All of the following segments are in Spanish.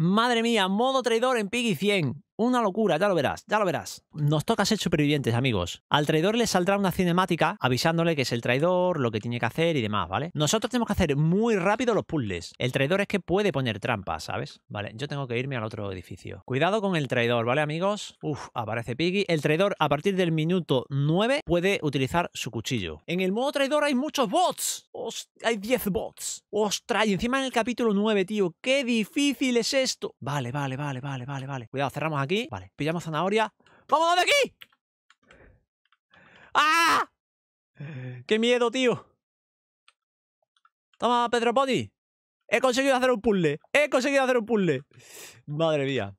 Madre mía, modo traidor en Piggy 100. Una locura, ya lo verás, ya lo verás. Nos toca ser supervivientes, amigos. Al traidor le saldrá una cinemática avisándole que es el traidor, lo que tiene que hacer y demás, ¿vale? Nosotros tenemos que hacer muy rápido los puzzles. El traidor es que puede poner trampas, ¿sabes? Vale, yo tengo que irme al otro edificio. Cuidado con el traidor, ¿vale, amigos? Uf, aparece Piggy. El traidor, a partir del minuto 9, puede utilizar su cuchillo. En el modo traidor hay muchos bots. Hay 10 bots. ¡Ostras! Y encima en el capítulo 9, tío. ¡Qué difícil es esto! Vale, vale, vale, vale, vale, vale. Cuidado, cerramos aquí Vale, pillamos zanahoria. Vamos de aquí! ¡Ah! ¡Qué miedo, tío! Toma, Pedro He conseguido hacer un puzzle. He conseguido hacer un puzzle. Madre mía.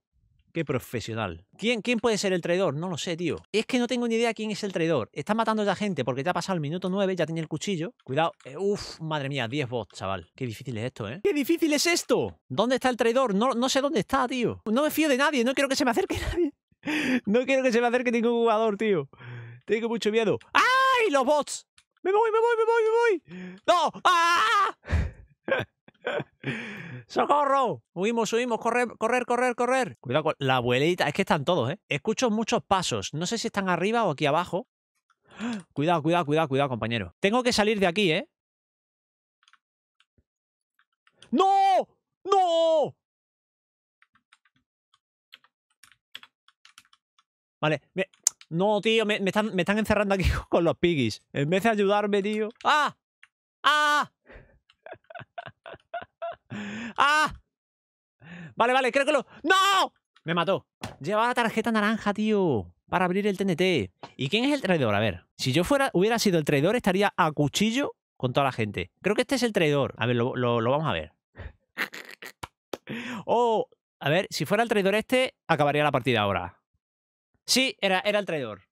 Qué profesional. ¿Quién, ¿Quién puede ser el traidor? No lo sé, tío. Es que no tengo ni idea quién es el traidor. Está matando a la gente porque te ha pasado el minuto 9, ya tenía el cuchillo. Cuidado. Eh, uf, madre mía, 10 bots, chaval. Qué difícil es esto, ¿eh? ¡Qué difícil es esto! ¿Dónde está el traidor? No, no sé dónde está, tío. No me fío de nadie, no quiero que se me acerque nadie. No quiero que se me acerque ningún jugador, tío. Tengo mucho miedo. ¡Ay, los bots! ¡Me voy, me voy, me voy, me voy! ¡No! ¡Ah! ¡Socorro! Huimos, huimos, correr, correr, correr, correr. Cuidado con la abuelita. Es que están todos, ¿eh? Escucho muchos pasos. No sé si están arriba o aquí abajo. Cuidado, cuidado, cuidado, cuidado, compañero. Tengo que salir de aquí, ¿eh? ¡No! ¡No! Vale, no, tío, me, están, me están encerrando aquí con los piggies. En vez de ayudarme, tío. ¡Ah! ¡Ah! ¡Ah! Vale, vale, creo que lo... ¡No! Me mató. Llevaba la tarjeta naranja, tío. Para abrir el TNT. ¿Y quién es el traidor? A ver. Si yo fuera, hubiera sido el traidor, estaría a cuchillo con toda la gente. Creo que este es el traidor. A ver, lo, vamos a ver. Oh, a ver, si fuera el traidor este, acabaría la partida ahora. Sí, era, era el traidor.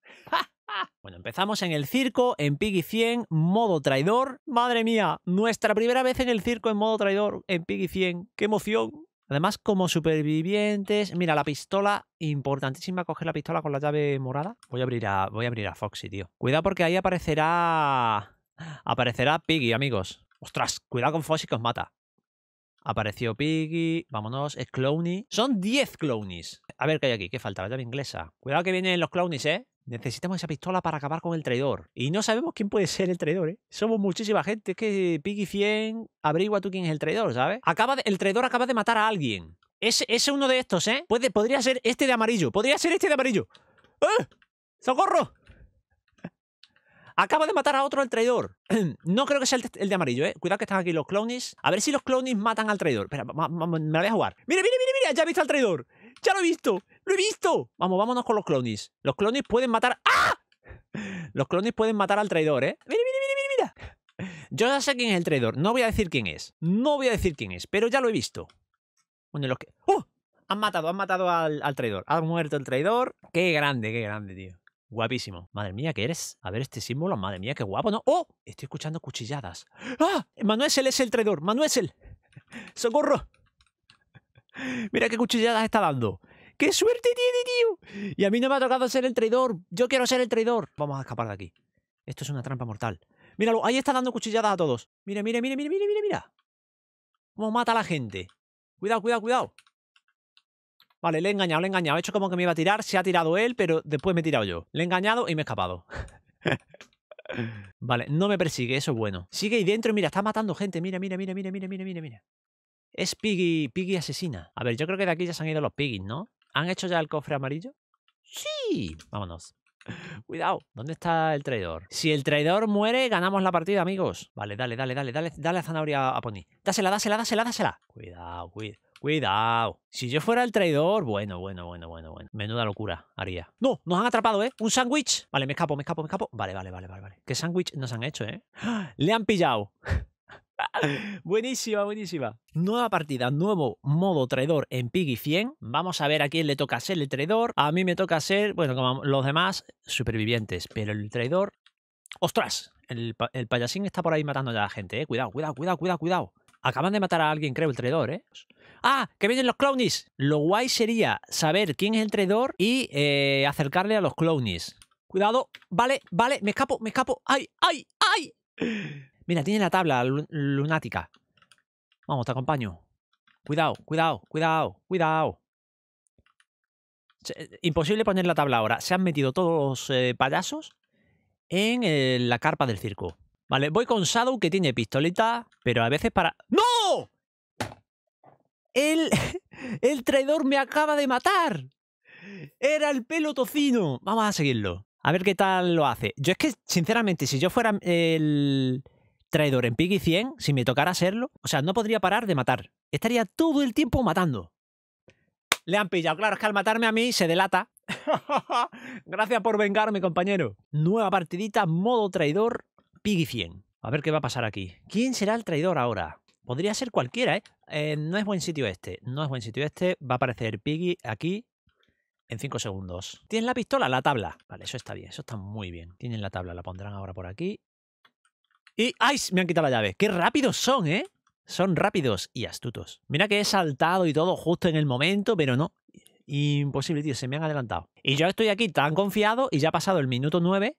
Bueno, empezamos en el circo, en Piggy 100, modo traidor. Madre mía, nuestra primera vez en el circo en modo traidor, en Piggy 100. ¡Qué emoción! Además, como supervivientes, mira, la pistola, importantísima coger la pistola con la llave morada. Voy a abrir a, voy a, abrir a Foxy, tío. Cuidado porque ahí aparecerá... Aparecerá Piggy, amigos. Ostras, cuidado con Foxy que os mata. Apareció Piggy, vámonos, es Clowny. Son 10 Clownies. A ver qué hay aquí, qué falta, la llave inglesa. Cuidado que vienen los Clownies, ¿eh? necesitamos esa pistola para acabar con el traidor. Y no sabemos quién puede ser el traidor, ¿eh? Somos muchísima gente. Es que Piggy 100, averigua tú quién es el traidor, ¿sabes? Acaba el traidor acaba de matar a alguien. Ese es uno de estos, ¿eh? Puede, podría ser este de amarillo. Podría ser este de amarillo. ¡Eh! ¡Socorro! Acaba de matar a otro el traidor. No creo que sea el, de amarillo, ¿eh? Cuidado que están aquí los clones. A ver si los clones matan al traidor. Espera, me la voy a jugar. ¡Mira, mira, mira, mira! ¡Ya he visto al traidor! ¡Ya lo he visto! ¡Lo he visto! Vamos, vámonos con los clones. Los clones pueden matar... ¡Ah! Los clones pueden matar al traidor, ¿eh? ¡Mira, mira, mira, mira! mira! Yo ya sé quién es el traidor. No voy a decir quién es. No voy a decir quién es, pero ya lo he visto. Bueno, los que... ¡Oh! Han matado, han matado al, traidor. Ha muerto el traidor. ¡Qué grande, qué grande, tío! Guapísimo. Madre mía, ¿qué eres? A ver este símbolo. Madre mía, qué guapo, ¿no? ¡Oh! Estoy escuchando cuchilladas. ¡Ah! Manuel es el traidor. Manuel. ¡Socorro! Mira qué cuchilladas está dando. ¡Qué suerte tiene, tío! Y a mí no me ha tocado ser el traidor. Yo quiero ser el traidor. Vamos a escapar de aquí. Esto es una trampa mortal. Míralo, ahí está dando cuchilladas a todos. Mira, mira, mira, mira, mira, mira, mira. Cómo mata a la gente. Cuidado, cuidado, cuidado. Vale, le he engañado, le he engañado. He hecho como que me iba a tirar. Se ha tirado él, pero después me he tirado yo. Le he engañado y me he escapado. vale, no me persigue, eso es bueno. Sigue ahí dentro, mira, está matando gente. mira, mira, mira, mira, mira, mira, mira. Es Piggy, Piggy asesina. A ver, yo creo que de aquí ya se han ido los Piggy, ¿no? ¿Han hecho ya el cofre amarillo? Sí. Vámonos. Cuidado, ¿dónde está el traidor? Si el traidor muere, ganamos la partida, amigos. Vale, dale, dale, dale, dale, dale a zanahoria a Pony. Dásela, dásela, dásela, dásela. Cuidado, cuidado. Si yo fuera el traidor, bueno, bueno, bueno, bueno, bueno. Menuda locura haría. No, nos han atrapado, ¿eh? Un sándwich. Vale, me escapo, me escapo, me escapo. Vale, vale, vale, vale, vale. ¿Qué sándwich nos han hecho, eh? Le han pillado. buenísima, buenísima. Nueva partida, nuevo modo traidor en Piggy 100. Vamos a ver a quién le toca ser el traidor. A mí me toca ser, bueno, como los demás, supervivientes. Pero el traidor... ¡Ostras! El, payasín está por ahí matando ya a la gente, eh. Cuidado, cuidado, cuidado, cuidado, cuidado. Acaban de matar a alguien, creo, el traidor, ¿eh? ¡Ah! ¡Que vienen los clownies! Lo guay sería saber quién es el traidor y eh, acercarle a los clownies. Cuidado, vale, vale, me escapo, me escapo. ¡Ay, ay, ay! Mira, tiene la tabla lunática. Vamos, te acompaño. Cuidado, cuidado, cuidado, cuidado. Eh, imposible poner la tabla ahora. Se han metido todos los eh, payasos en eh, la carpa del circo. Vale, voy con Shadow que tiene pistolita, pero a veces para... ¡No! El, el traidor me acaba de matar. Era el pelo tocino. Vamos a seguirlo. A ver qué tal lo hace. Yo es que, sinceramente, si yo fuera el, traidor en Piggy 100, si me tocara serlo, o sea, no podría parar de matar. Estaría todo el tiempo matando. Le han pillado. Claro, es que al matarme a mí se delata. Gracias por vengarme, compañero. Nueva partidita, modo traidor, Piggy 100. A ver qué va a pasar aquí. ¿Quién será el traidor ahora? Podría ser cualquiera, ¿eh? ¿eh? No es buen sitio este. No es buen sitio este. Va a aparecer Piggy aquí en 5 segundos. ¿Tienes la pistola? La tabla. Vale, eso está bien. Eso está muy bien. Tienen la tabla. La pondrán ahora por aquí. ¡ay! Me han quitado la llave. ¡Qué rápidos son, eh! Son rápidos y astutos. Mira que he saltado y todo justo en el momento, pero no. Imposible, tío. Se me han adelantado. Y yo estoy aquí tan confiado y ya ha pasado el minuto 9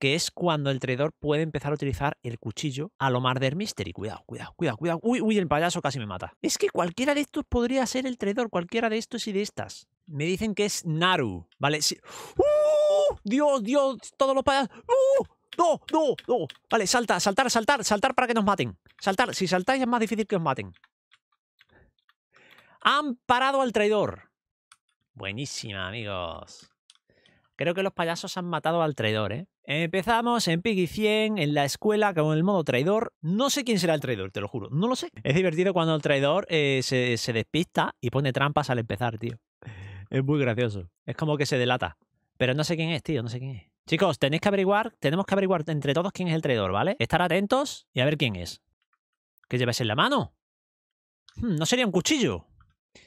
que es cuando el traidor puede empezar a utilizar el cuchillo a lo marder Mystery. Cuidado, cuidado, cuidado, cuidado. Uy, uy, el payaso casi me mata. Es que cualquiera de estos podría ser el traidor, cualquiera de estos y de estas. Me dicen que es Naru, ¿vale? Sí. ¡Uh! ¡Dios, Dios! Todos los payasos. ¡Uh! ¡No! ¡No! ¡No! Vale, salta, saltar, saltar, saltar para que nos maten. Saltar. Si saltáis es más difícil que os maten. Han parado al traidor. Buenísima, amigos. Creo que los payasos han matado al traidor, ¿eh? Empezamos en Piggy 100, en la escuela, con el modo traidor. No sé quién será el traidor, te lo juro. No lo sé. Es divertido cuando el traidor eh, se, se despista y pone trampas al empezar, tío. Es muy gracioso. Es como que se delata. Pero no sé quién es, tío, no sé quién es. Chicos, tenéis que averiguar, tenemos que averiguar entre todos quién es el traidor, ¿vale? Estar atentos y a ver quién es. ¿Qué lleváis en la mano? Hmm, no sería un cuchillo.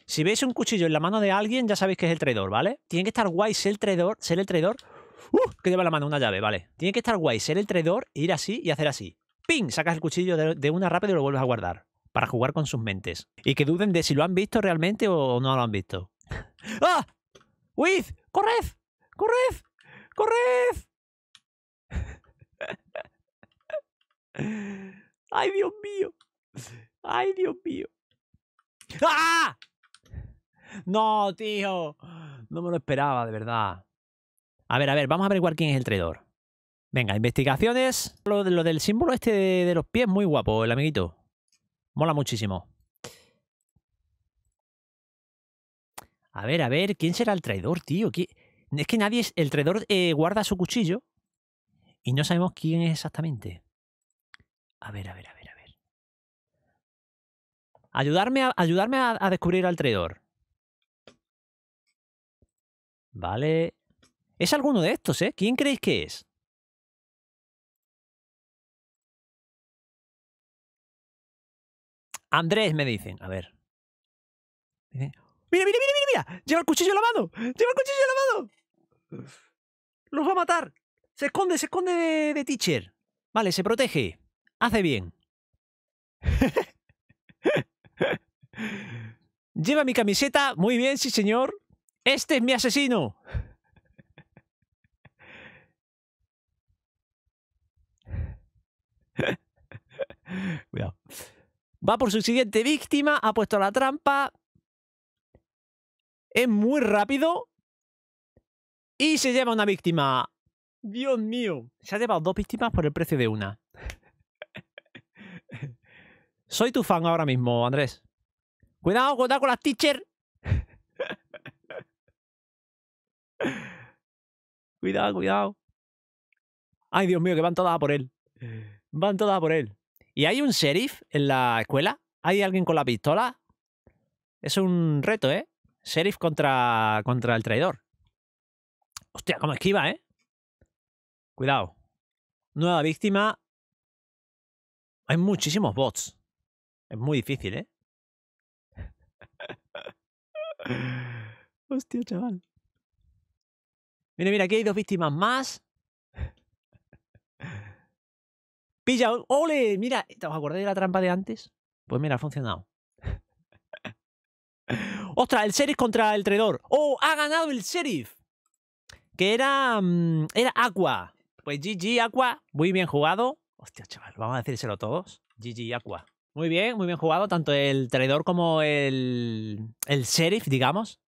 Si veis un cuchillo en la mano de alguien, ya sabéis que es el traidor, ¿vale? Tiene que estar guay ser el traidor, ser el traidor. ¡Uh! Que lleva en la mano una llave, vale. Tiene que estar guay ser el traidor, ir así y hacer así. ¡Ping! Sacas el cuchillo de, una rápido y lo vuelves a guardar. Para jugar con sus mentes. Y que duden de si lo han visto realmente o no lo han visto. ¡Ah! ¡Wiz! ¡Corred! ¡Corred! ¡Corred! ¡Ay, Dios mío! ¡Ay, Dios mío! ¡Ah! No, tío. No me lo esperaba, de verdad. A ver, a ver, vamos a averiguar quién es el traidor. Venga, investigaciones. Lo, del símbolo este de, los pies, muy guapo, el amiguito. Mola muchísimo. A ver, a ver, ¿quién será el traidor, tío? qué. Es que nadie, el traidor eh, guarda su cuchillo y no sabemos quién es exactamente. A ver, a ver, a ver, a ver. Ayudarme a, ayudarme a, descubrir al traidor. Vale. Es alguno de estos, ¿eh? ¿Quién creéis que es? Andrés, me dicen. A ver. Mira, mira, mira, mira, Lleva el cuchillo lavado. Lleva el cuchillo lavado. Los va a matar. Se esconde, se esconde de, de teacher. Vale, se protege. Hace bien. Lleva mi camiseta. Muy bien, sí, señor. Este es mi asesino. Cuidado. Va por su siguiente víctima, ha puesto la trampa, es muy rápido. Y se lleva una víctima. Dios mío. Se ha llevado dos víctimas por el precio de una. Soy tu fan ahora mismo, Andrés. Cuidado, cuidado con las teacher. cuidado, cuidado. Ay, Dios mío, que van todas por él. Van todas por él. ¿Y hay un sheriff en la escuela? ¿Hay alguien con la pistola? Es un reto, ¿eh? Sheriff contra, contra el traidor. Hostia, cómo esquiva, ¿eh? Cuidado. Nueva víctima. Hay muchísimos bots. Es muy difícil, ¿eh? Hostia, chaval. Mira, mira, aquí hay dos víctimas más. Pilla, ole, mira, ¿te os acordáis de la trampa de antes? Pues mira, ha funcionado. Ostras, el sheriff contra el traidor. ¡Oh! ¡Ha ganado el sheriff! Que era. Mm, era Aqua. Pues GG Aqua, muy bien jugado. Hostia, chaval, vamos a decírselo todos. GG Aqua. Muy bien, muy bien jugado, tanto el traidor como el, el sheriff, digamos.